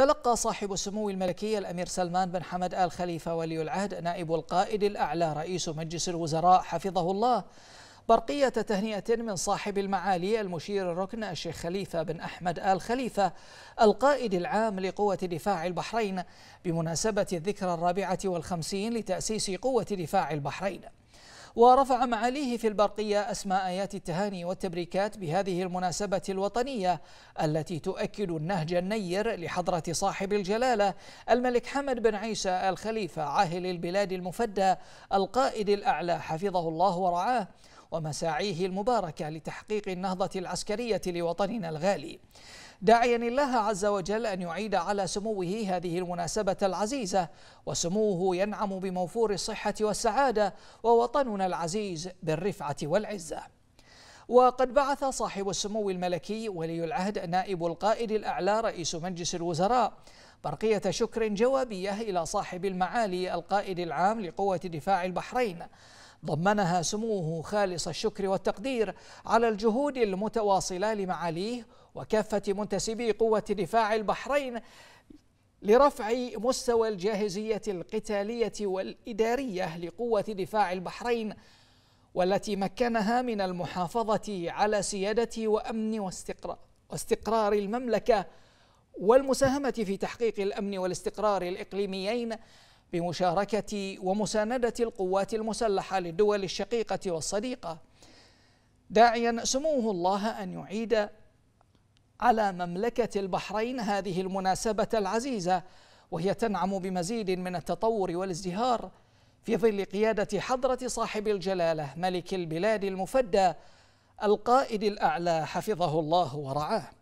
تلقى صاحب السمو الملكي الأمير سلمان بن حمد آل خليفة ولي العهد نائب القائد الأعلى رئيس مجلس الوزراء حفظه الله برقية تهنئة من صاحب المعالي المشير الركن الشيخ خليفة بن أحمد آل خليفة القائد العام لقوة دفاع البحرين بمناسبة الذكرى الرابعة والخمسين لتأسيس قوة دفاع البحرين ورفع معاليه في البرقية أسماء آيات التهاني والتبريكات بهذه المناسبة الوطنية التي تؤكد النهج النير لحضرة صاحب الجلالة الملك حمد بن عيسى الخليفة عاهل البلاد المفدى القائد الأعلى حفظه الله ورعاه ومساعيه المباركة لتحقيق النهضة العسكرية لوطننا الغالي داعيا الله عز وجل أن يعيد على سموه هذه المناسبة العزيزة وسموه ينعم بموفور الصحة والسعادة ووطننا العزيز بالرفعة والعزة وقد بعث صاحب السمو الملكي ولي العهد نائب القائد الأعلى رئيس مجلس الوزراء برقية شكر جوابية إلى صاحب المعالي القائد العام لقوة دفاع البحرين ضمنها سموه خالص الشكر والتقدير على الجهود المتواصله لمعاليه وكافه منتسبي قوه دفاع البحرين لرفع مستوى الجاهزيه القتاليه والاداريه لقوه دفاع البحرين والتي مكنها من المحافظه على سياده وامن واستقرار واستقرار المملكه والمساهمه في تحقيق الامن والاستقرار الاقليميين بمشاركه ومسانده القوات المسلحه للدول الشقيقه والصديقه داعيا سموه الله ان يعيد على مملكه البحرين هذه المناسبه العزيزه وهي تنعم بمزيد من التطور والازدهار في ظل قياده حضره صاحب الجلاله ملك البلاد المفدى القائد الاعلى حفظه الله ورعاه